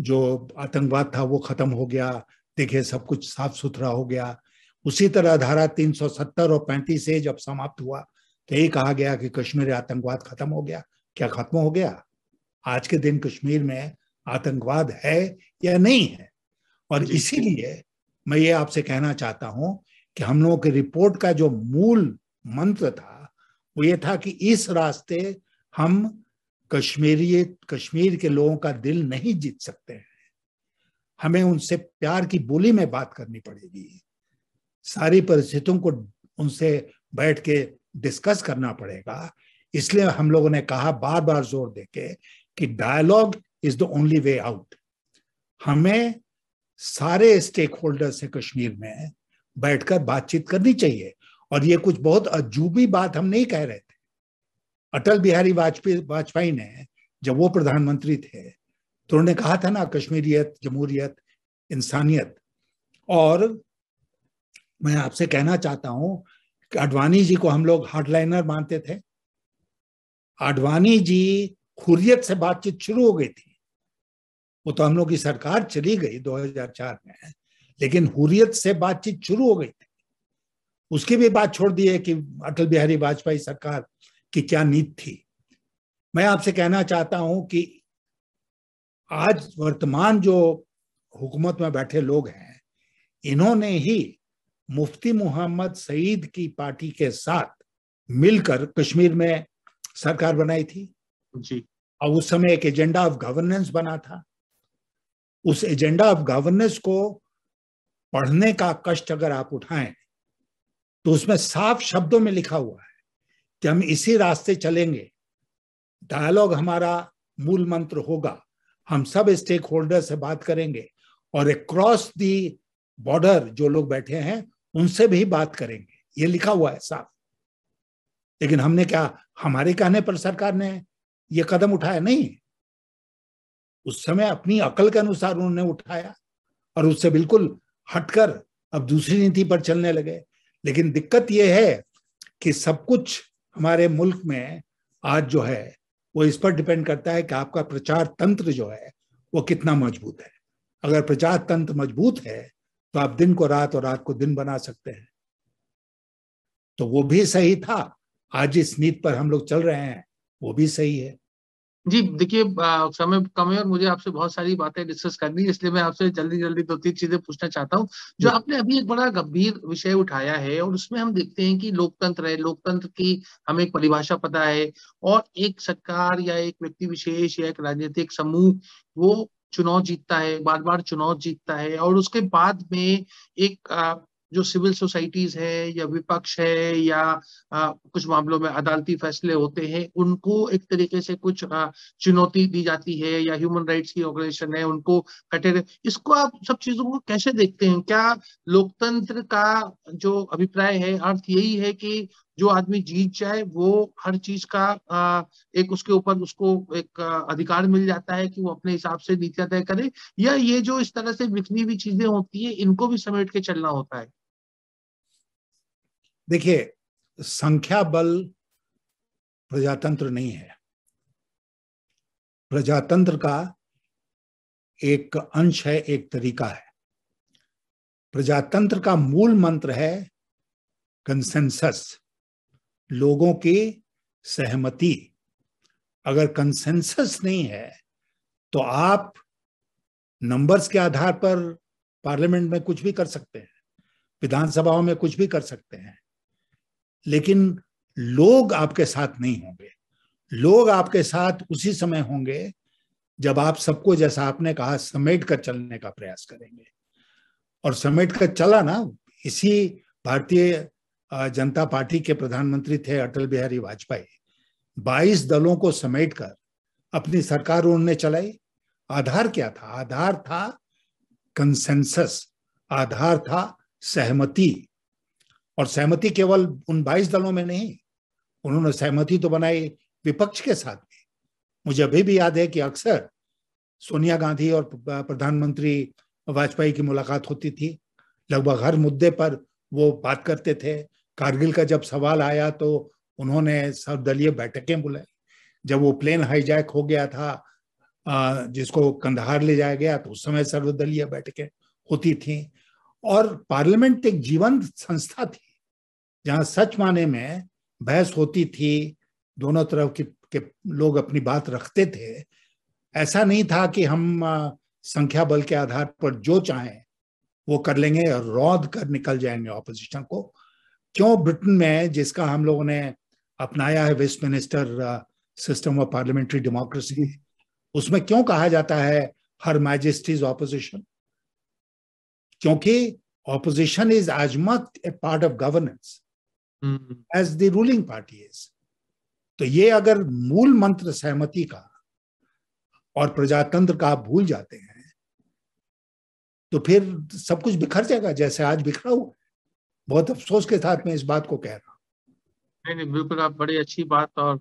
जो आतंकवाद था वो खत्म हो गया देखिए सब कुछ साफ सुथरा हो गया उसी तरह धारा 370 और 35 ए जब समाप्त हुआ तो यही कहा गया कि कश्मीर आतंकवाद खत्म हो गया क्या खत्म हो गया आज के दिन कश्मीर में आतंकवाद है या नहीं है और इसीलिए मैं ये आपसे कहना चाहता हूं कि हम लोगों की रिपोर्ट का जो मूल मंत्र था वो ये था कि इस रास्ते हम कश्मीरी कश्मीर के लोगों का दिल नहीं जीत सकते हैं हमें उनसे प्यार की बोली में बात करनी पड़ेगी सारी परिस्थितियों को उनसे बैठ के डिस्कस करना पड़ेगा इसलिए हम लोगों ने कहा बार बार जोर देके कि dialogue is the only way out हमें सारे स्टेक होल्डर से कश्मीर में बैठकर बातचीत करनी चाहिए और ये कुछ बहुत अजूबी बात हम नहीं कह रहे थे अटल बिहारी वाजपेयी वाजपेयी ने जब वो प्रधानमंत्री थे तो उन्होंने कहा था ना कश्मीरियत जमहूरियत इंसानियत और मैं आपसे कहना चाहता हूं कि अडवाणी जी को हम लोग हार्डलाइनर मानते थे अडवाणी जी हुरियत से बातचीत शुरू हो गई थी वो तो हम लोग की सरकार चली गई 2004 में लेकिन हुरियत से बातचीत शुरू हो गई थी उसकी भी बात छोड़ दी है कि अटल बिहारी वाजपेयी सरकार कि क्या नीति थी मैं आपसे कहना चाहता हूं कि आज वर्तमान जो हुकूमत में बैठे लोग हैं इन्होंने ही मुफ्ती मोहम्मद सईद की पार्टी के साथ मिलकर कश्मीर में सरकार बनाई थी जी और उस समय एक एजेंडा ऑफ गवर्नेंस बना था उस एजेंडा ऑफ गवर्नेंस को पढ़ने का कष्ट अगर आप उठाएं तो उसमें साफ शब्दों में लिखा हुआ है कि हम इसी रास्ते चलेंगे डायलॉग हमारा मूल मंत्र होगा हम सब स्टेक होल्डर से बात करेंगे और अक्रॉस दी बॉर्डर जो लोग बैठे हैं उनसे भी बात करेंगे ये लिखा हुआ है साफ लेकिन हमने क्या हमारे कहने पर सरकार ने ये कदम उठाया नहीं उस समय अपनी अकल के अनुसार उन्होंने उठाया और उससे बिल्कुल हटकर अब दूसरी नीति पर चलने लगे लेकिन दिक्कत यह है कि सब कुछ हमारे मुल्क में आज जो है वो इस पर डिपेंड करता है कि आपका प्रचार तंत्र जो है वो कितना मजबूत है अगर प्रचार तंत्र मजबूत है तो आप दिन को रात और रात को दिन बना सकते हैं तो वो भी सही था आज इस नीत पर हम लोग चल रहे हैं वो भी सही है जी देखिए समय कम है और मुझे आपसे बहुत सारी बातें डिस्कस करनी है इसलिए मैं आपसे जल्दी जल्दी दो तीन चीजें पूछना चाहता हूँ जो आपने अभी एक बड़ा गंभीर विषय उठाया है और उसमें हम देखते हैं कि लोकतंत्र है लोकतंत्र की हमें एक परिभाषा पता है और एक सरकार या एक व्यक्ति विशेष या एक राजनीतिक समूह वो चुनाव जीतता है बार बार चुनाव जीतता है और उसके बाद में एक जो सिविल सोसाइटीज है या विपक्ष है या आ, कुछ मामलों में अदालती फैसले होते हैं उनको एक तरीके से कुछ चुनौती दी जाती है या ह्यूमन राइट्स की ऑर्गेनाइजेशन है उनको कटे इसको आप सब चीजों को कैसे देखते हैं क्या लोकतंत्र का जो अभिप्राय है अर्थ यही है कि जो आदमी जीत जाए वो हर चीज का आ, एक उसके ऊपर उसको एक अधिकार मिल जाता है कि वो अपने हिसाब से नीतियां तय करे या ये जो इस तरह से बिखनी हुई चीजें होती है इनको भी समेट के चलना होता है देखिए संख्या बल प्रजातंत्र नहीं है प्रजातंत्र का एक अंश है एक तरीका है प्रजातंत्र का मूल मंत्र है कंसेंसस लोगों की सहमति अगर कंसेंसस नहीं है तो आप नंबर्स के आधार पर पार्लियामेंट में कुछ भी कर सकते हैं विधानसभाओं में कुछ भी कर सकते हैं लेकिन लोग आपके साथ नहीं होंगे लोग आपके साथ उसी समय होंगे जब आप सबको जैसा आपने कहा समेट कर चलने का प्रयास करेंगे और समेट कर चला ना इसी भारतीय जनता पार्टी के प्रधानमंत्री थे अटल बिहारी वाजपेयी बाईस दलों को समेट कर अपनी सरकार उन्होंने चलाई आधार क्या था आधार था कंसेंसस आधार था सहमति और सहमति केवल उन बाईस दलों में नहीं उन्होंने सहमति तो बनाई विपक्ष के साथ भी मुझे अभी भी याद है कि अक्सर सोनिया गांधी और प्रधानमंत्री वाजपेयी की मुलाकात होती थी लगभग हर मुद्दे पर वो बात करते थे कारगिल का जब सवाल आया तो उन्होंने सर्वदलीय बैठकें बुलाई जब वो प्लेन हाईजैक हो गया था जिसको कंधार ले जाया गया तो उस समय सर्वदलीय बैठकें होती थी और पार्लियामेंट एक जीवंत संस्था थी जहां सच माने में बहस होती थी दोनों तरफ के, के लोग अपनी बात रखते थे ऐसा नहीं था कि हम संख्या बल के आधार पर जो चाहें वो कर लेंगे और रौद कर निकल जाएंगे ऑपोजिशन को क्यों ब्रिटेन में जिसका हम लोगों ने अपनाया है Westminster system of parliamentary democracy उसमें क्यों कहा जाता है हर मैजिस्ट्रीज ऑपोजिशन क्योंकि opposition is as much a part of governance as the ruling party is तो ये अगर मूल मंत्र सहमति का और प्रजातंत्र का आप भूल जाते हैं तो फिर सब कुछ बिखर जाएगा जैसे आज बिखरा हुआ बहुत अफसोस के साथ मैं इस बात को कह रहा हूँ नहीं नहीं बिल्कुल आप बड़ी अच्छी बात और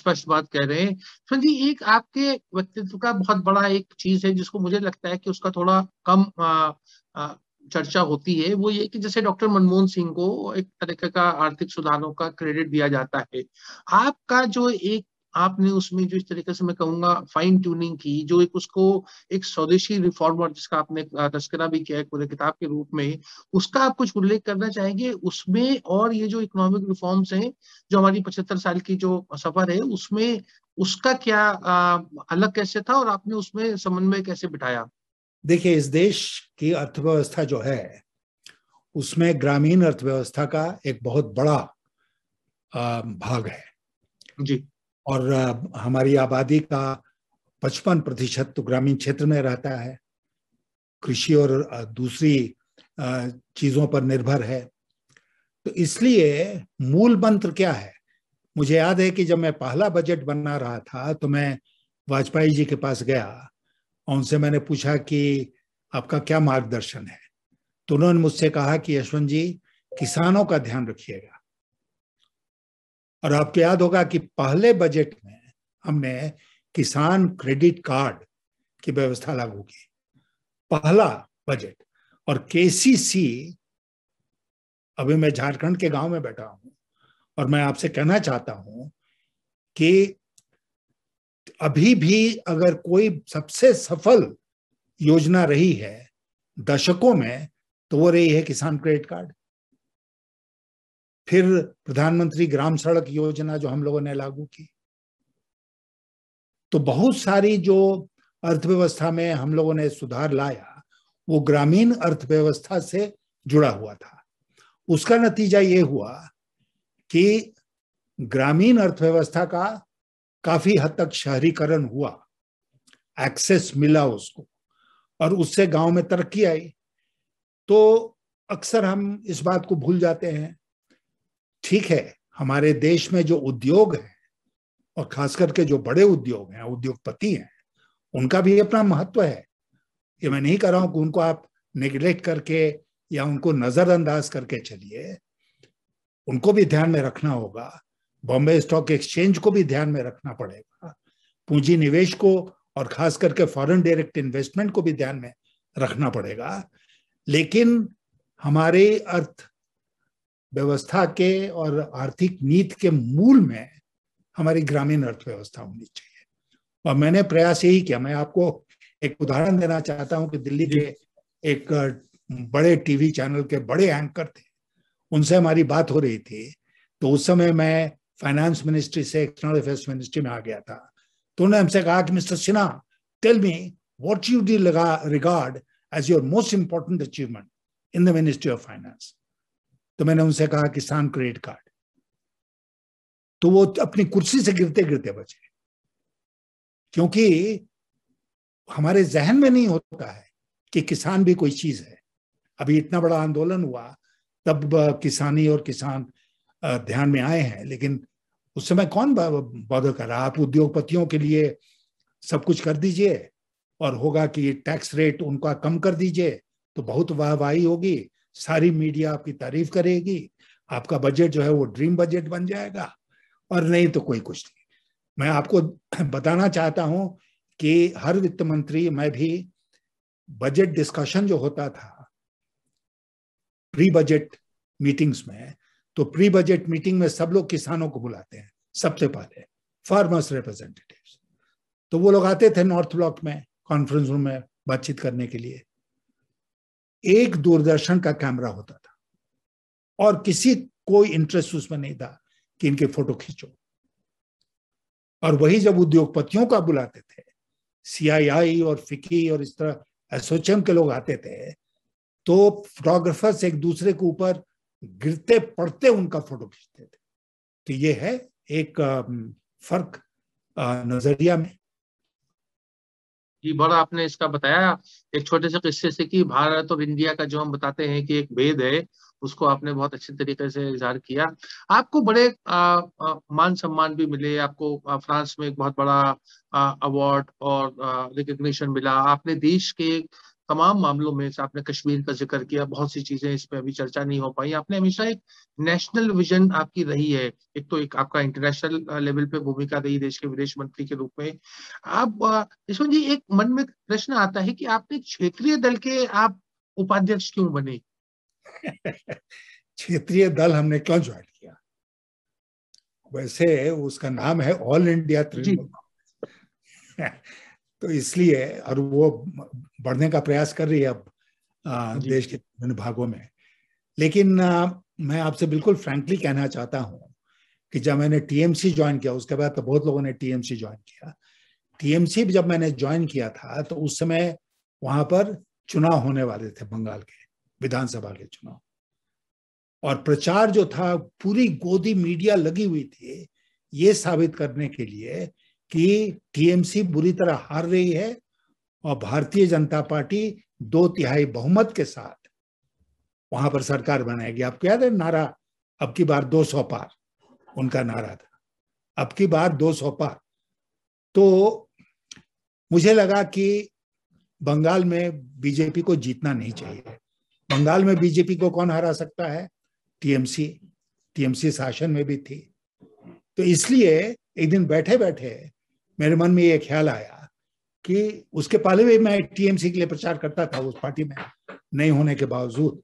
स्पष्ट बात कह रहे हैं जी एक आपके व्यक्तित्व का बहुत बड़ा एक चीज है जिसको मुझे लगता है कि उसका थोड़ा कम आ, आ, चर्चा होती है वो ये कि जैसे डॉक्टर मनमोहन सिंह को एक तरीके का आर्थिक सुधारों का क्रेडिट दिया जाता है आपका जो एक आपने उसमें जो इस तरीके से मैं कहूंगा फाइन ट्यूनिंग की जो एक उसको एक स्वदेशी रिफॉर्मर जिसका आपने तस्करा भी किया है पूरे किताब के रूप में उसका आप कुछ उल्लेख करना चाहेंगे उसमें और ये जो इकोनॉमिक रिफॉर्म्स हैं जो हमारी पचहत्तर साल की जो सफर है उसमें उसका क्या आ, अलग कैसे था और आपने उसमें समन्वय कैसे बिठाया देखिए इस देश की अर्थव्यवस्था जो है उसमें ग्रामीण अर्थव्यवस्था का एक बहुत बड़ा भाग है जी और हमारी आबादी का पचपन प्रतिशत तो ग्रामीण क्षेत्र में रहता है कृषि और दूसरी चीजों पर निर्भर है तो इसलिए मूल मंत्र क्या है मुझे याद है कि जब मैं पहला बजट बना रहा था तो मैं वाजपेयी जी के पास गया उनसे मैंने पूछा कि आपका क्या मार्गदर्शन है तो उन्होंने मुझसे कहा कि यशवंत जी किसानों का ध्यान रखिएगा और आपको याद होगा कि पहले बजट में हमने किसान क्रेडिट कार्ड की व्यवस्था लागू की पहला बजट और केसीसी अभी मैं झारखंड के गांव में बैठा हूं और मैं आपसे कहना चाहता हूं कि अभी भी अगर कोई सबसे सफल योजना रही है दशकों में तो वो रही है किसान क्रेडिट कार्ड फिर प्रधानमंत्री ग्राम सड़क योजना जो हम लोगों ने लागू की तो बहुत सारी जो अर्थव्यवस्था में हम लोगों ने सुधार लाया वो ग्रामीण अर्थव्यवस्था से जुड़ा हुआ था उसका नतीजा ये हुआ कि ग्रामीण अर्थव्यवस्था का काफी हद तक शहरीकरण हुआ एक्सेस मिला उसको और उससे गांव में तरक्की आई तो अक्सर हम इस बात को भूल जाते हैं ठीक है हमारे देश में जो उद्योग है और खास करके जो बड़े उद्योग हैं उद्योगपति हैं उनका भी अपना महत्व है ये मैं नहीं कर रहा हूं कि उनको आप निगलेक्ट करके या उनको नजरअंदाज करके चलिए उनको भी ध्यान में रखना होगा बॉम्बे स्टॉक एक्सचेंज को भी ध्यान में रखना पड़ेगा पूंजी निवेश को और खास करके फॉरेन डायरेक्ट इन्वेस्टमेंट को भी ध्यान में रखना पड़ेगा लेकिन हमारे अर्थ व्यवस्था के और आर्थिक नीति के मूल में हमारी ग्रामीण अर्थव्यवस्था होनी चाहिए और मैंने प्रयास यही किया मैं आपको एक उदाहरण देना चाहता हूं कि दिल्ली के एक बड़े टीवी चैनल के बड़े एंकर थे उनसे हमारी बात हो रही थी तो उस समय मैं फाइनेंस मिनिस्ट्री से एक्सटर्नल अफेयर्स मिनिस्ट्री में आ गया था तो उन्होंने हमसे कहा कि Mr Sinha tell me what you'd लगा regard as your most important achievement in the ministry of finance तो मैंने उनसे कहा किसान क्रेडिट कार्ड तो वो अपनी कुर्सी से गिरते गिरते बचे क्योंकि हमारे जहन में नहीं होता है कि किसान भी कोई चीज है अभी इतना बड़ा आंदोलन हुआ तब किसानी और किसान ध्यान में आए हैं लेकिन उस समय कौन बॉदर कर रहा आप उद्योगपतियों के लिए सब कुछ कर दीजिए और होगा कि टैक्स रेट उनका कम कर दीजिए तो बहुत वाहवाही होगी सारी मीडिया आपकी तारीफ करेगी आपका बजट जो है वो ड्रीम बजट बन जाएगा और नहीं तो कोई कुछ नहीं मैं आपको <clears throat> बताना चाहता हूं कि हर वित्त मंत्री मैं भी बजट डिस्कशन जो होता था प्री बजट मीटिंग्स में तो प्री बजट मीटिंग में सब लोग किसानों को बुलाते हैं सबसे पहले फार्मर्स रिप्रेजेंटेटिव तो वो लोग आते थे नॉर्थ ब्लॉक में कॉन्फ्रेंस रूम में बातचीत करने के लिए एक दूरदर्शन का कैमरा होता था और किसी कोई इंटरेस्ट उसमें नहीं था कि इनके फोटो खींचो और वही जब उद्योगपतियों का बुलाते थे सीआईआई और फिकी और इस तरह एसोचम के लोग आते थे तो फोटोग्राफर्स एक दूसरे के ऊपर गिरते पड़ते उनका फोटो खींचते थे तो ये है एक फर्क नजरिया में जी बड़ा आपने इसका बताया एक छोटे से किस्से से कि भारत और इंडिया का जो हम बताते हैं कि एक भेद है उसको आपने बहुत अच्छे तरीके से इजहार किया आपको बड़े आ, आ, मान सम्मान भी मिले आपको आ, फ्रांस में एक बहुत बड़ा अवार्ड और रिकग्निशन मिला आपने देश के तमाम मामलों में आपने कश्मीर का जिक्र किया बहुत सी चीजें इस पर अभी चर्चा नहीं हो पाई आपने हमेशा एक नेशनल विजन आपकी रही है एक तो एक आपका इंटरनेशनल लेवल पे भूमिका रही देश के विदेश मंत्री के रूप में आप यशवंत जी एक मन में प्रश्न आता है कि आपने क्षेत्रीय दल के आप उपाध्यक्ष क्यों बने <laughs> क्षेत्रीय दल हमने क्यों ज्वाइन किया वैसे उसका नाम है ऑल इंडिया <laughs> तो इसलिए और वो बढ़ने का प्रयास कर रही है अब देश के विभिन्न भागों में लेकिन आ, मैं आपसे बिल्कुल फ्रेंकली कहना चाहता हूँ कि जब मैंने टीएमसी ज्वाइन किया उसके बाद तो बहुत लोगों ने टीएमसी ज्वाइन किया टीएमसी जब मैंने ज्वाइन किया था तो उस समय वहां पर चुनाव होने वाले थे बंगाल के विधानसभा के चुनाव और प्रचार जो था पूरी गोदी मीडिया लगी हुई थी ये साबित करने के लिए कि टीएमसी बुरी तरह हार रही है और भारतीय जनता पार्टी दो तिहाई बहुमत के साथ वहां पर सरकार बनाएगी आपको याद है नारा अब की बार 200 पार उनका नारा था अब की बार 200 पार तो मुझे लगा कि बंगाल में बीजेपी को जीतना नहीं चाहिए बंगाल में बीजेपी को कौन हरा सकता है टीएमसी टीएमसी शासन में भी थी तो इसलिए एक दिन बैठे बैठे मेरे मन में यह ख्याल आया कि उसके पहले भी मैं टीएमसी के लिए प्रचार करता था उस पार्टी में नहीं होने के बावजूद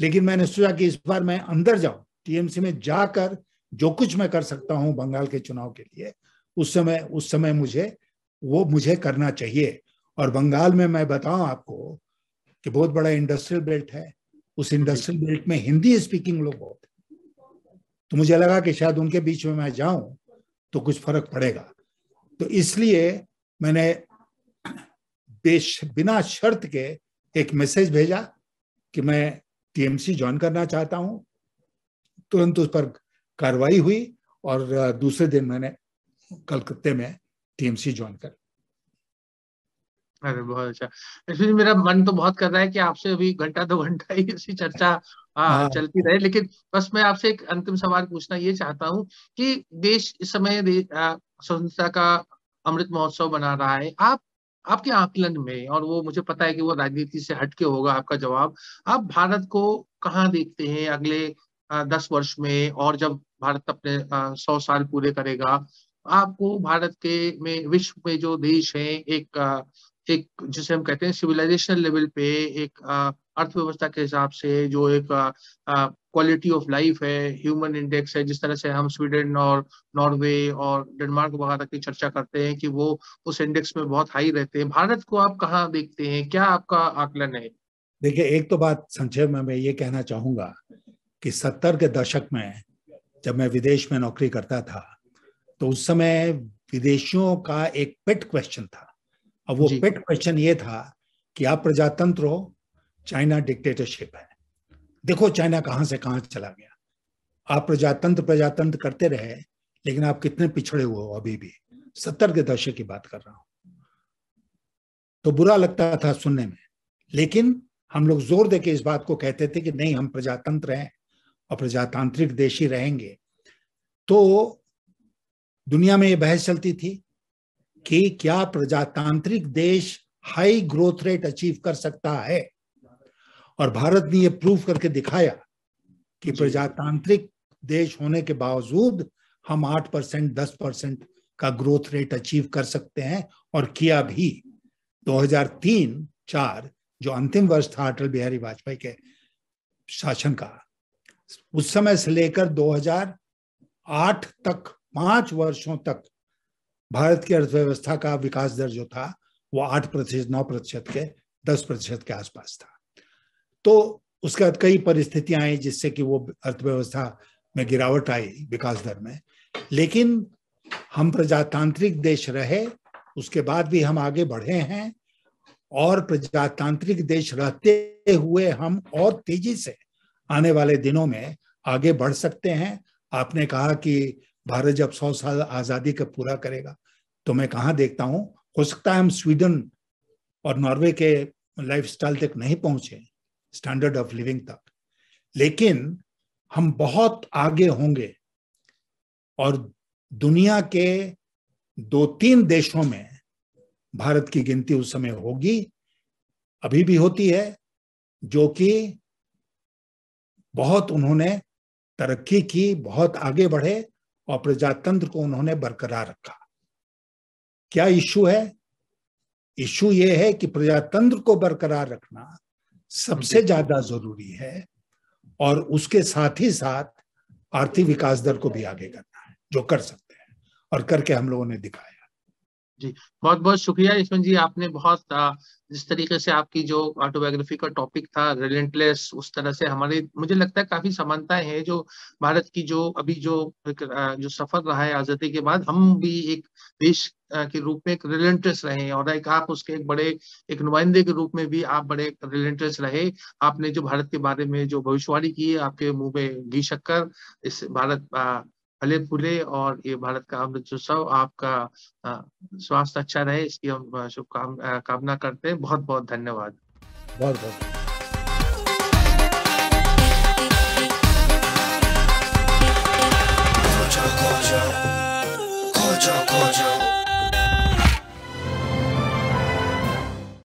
लेकिन मैंने सोचा कि इस बार मैं अंदर जाऊं टीएमसी में जाकर जो कुछ मैं कर सकता हूं बंगाल के चुनाव के लिए उस समय उस समय मुझे वो मुझे करना चाहिए और बंगाल में मैं बताऊं आपको कि बहुत बड़ा इंडस्ट्रियल बेल्ट है उस इंडस्ट्रियल बेल्ट में हिंदी स्पीकिंग लोग बहुत तो मुझे लगा कि शायद उनके बीच में मैं जाऊं तो कुछ फर्क पड़ेगा तो इसलिए मैंने बेश बिना शर्त के एक मैसेज भेजा कि मैं टीएमसी ज्वाइन करना चाहता हूं तुरंत उस पर कार्रवाई हुई और दूसरे दिन मैंने कलकत्ते में टीएमसी ज्वाइन कर अरे बहुत अच्छा एक्चुअली मेरा मन तो बहुत कर रहा है कि आपसे अभी घंटा दो घंटा ही ऐसी चर्चा आ, हाँ। चलती रहे लेकिन बस मैं आपसे एक अंतिम सवाल पूछना ये चाहता हूँ कि देश इस समय दे, आ, स्वतंत्रता का अमृत महोत्सव बना रहा है आप आपके आकलन में और वो मुझे पता है कि वो राजनीति से हटके होगा आपका जवाब आप भारत को कहाँ देखते हैं अगले दस वर्ष में और जब भारत अपने सौ साल पूरे करेगा आपको भारत के में विश्व में जो देश है एक एक जिसे हम कहते हैं सिविलाइजेशन लेवल पे एक अर्थव्यवस्था के हिसाब से जो एक क्वालिटी ऑफ लाइफ है ह्यूमन इंडेक्स है जिस तरह से हम स्वीडन और नॉर्वे और डेनमार्क वगैरह की चर्चा करते हैं कि वो उस इंडेक्स में बहुत हाई रहते हैं भारत को आप कहाँ देखते हैं क्या आपका आकलन है देखिए एक तो बात संक्षेप में मैं ये कहना चाहूंगा कि सत्तर के दशक में जब मैं विदेश में नौकरी करता था तो उस समय विदेशियों का एक पेट क्वेश्चन था अब वो पेट क्वेश्चन ये था कि आप प्रजातंत्र हो चाइना डिक्टेटरशिप है देखो चाइना कहां से कहां चला गया आप प्रजातंत्र प्रजातंत्र करते रहे लेकिन आप कितने पिछड़े हुए हो अभी भी सत्तर के दशक की बात कर रहा हूं तो बुरा लगता था सुनने में लेकिन हम लोग जोर दे के इस बात को कहते थे कि नहीं हम प्रजातंत्र हैं और प्रजातांत्रिक देश ही रहेंगे तो दुनिया में यह बहस चलती थी कि क्या प्रजातांत्रिक देश हाई ग्रोथ रेट अचीव कर सकता है और भारत ने यह प्रूव करके दिखाया कि प्रजातांत्रिक देश होने के बावजूद हम आठ परसेंट दस परसेंट का ग्रोथ रेट अचीव कर सकते हैं और किया भी 2003 चार जो अंतिम वर्ष था अटल बिहारी वाजपेयी के शासन का उस समय से लेकर 2008 तक पांच वर्षों तक भारत की अर्थव्यवस्था का विकास दर जो था वो आठ प्रतिशत नौ प्रतिशत के दस प्रतिशत के आसपास था तो उसके बाद कई परिस्थितियां आई जिससे कि वो अर्थव्यवस्था में गिरावट आई विकास दर में लेकिन हम प्रजातांत्रिक देश रहे उसके बाद भी हम आगे बढ़े हैं और प्रजातांत्रिक देश रहते हुए हम और तेजी से आने वाले दिनों में आगे बढ़ सकते हैं आपने कहा कि भारत जब सौ साल आजादी का पूरा करेगा तो मैं कहाँ देखता हूँ हो सकता है हम स्वीडन और नॉर्वे के लाइफ तक नहीं पहुंचे स्टैंडर्ड ऑफ लिविंग तक लेकिन हम बहुत आगे होंगे और दुनिया के दो तीन देशों में भारत की गिनती उस समय होगी अभी भी होती है जो कि बहुत उन्होंने तरक्की की बहुत आगे बढ़े और प्रजातंत्र को उन्होंने बरकरार रखा क्या इशू है इशू यह है कि प्रजातंत्र को बरकरार रखना सबसे ज्यादा जरूरी है और उसके साथ ही साथ आर्थिक विकास दर को भी आगे करना है जो कर सकते हैं और करके हम लोगों ने दिखाया जी बहुत बहुत शुक्रिया यशवंत जी आपने बहुत जिस तरीके से आपकी जो ऑटोबायोग्राफी का टॉपिक था रिलेंटलेस उस तरह से हमारे मुझे लगता है काफी समानताएं हैं जो भारत की जो अभी जो जो सफर रहा है आजादी के बाद हम भी एक देश के रूप में एक रिलेंटलेस रहे और एक आप उसके एक बड़े एक नुमाइंदे के रूप में भी आप बड़े रिलेंटलेस रहे आपने जो भारत के बारे में जो भविष्यवाणी की आपके मुंह में घी शक्कर इस भारत फले फूले और ये भारत का अमृत उत्सव आपका स्वास्थ्य अच्छा रहे इसकी हम शुभकामना कामना करते हैं बहुत बहुत धन्यवाद बहुत बहुत खोजो खोजो खोजो